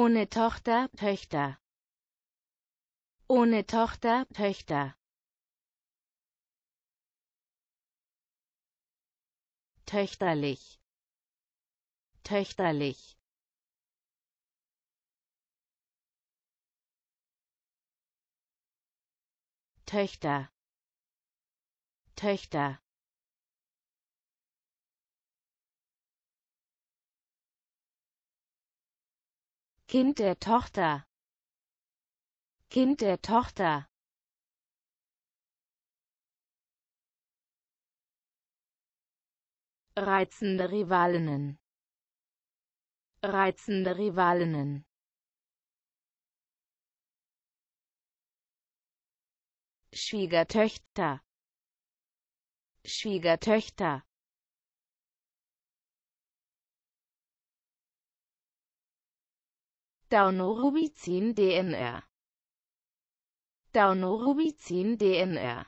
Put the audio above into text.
Ohne Tochter, Töchter. Ohne Tochter, Töchter. Töchterlich. Töchterlich. Töchter. Töchter. Kind der Tochter Kind der Tochter reizende Rivalinnen reizende Rivalinnen Schwiegertöchter Schwiegertöchter Daunorubicin-DNR Daunorubicin-DNR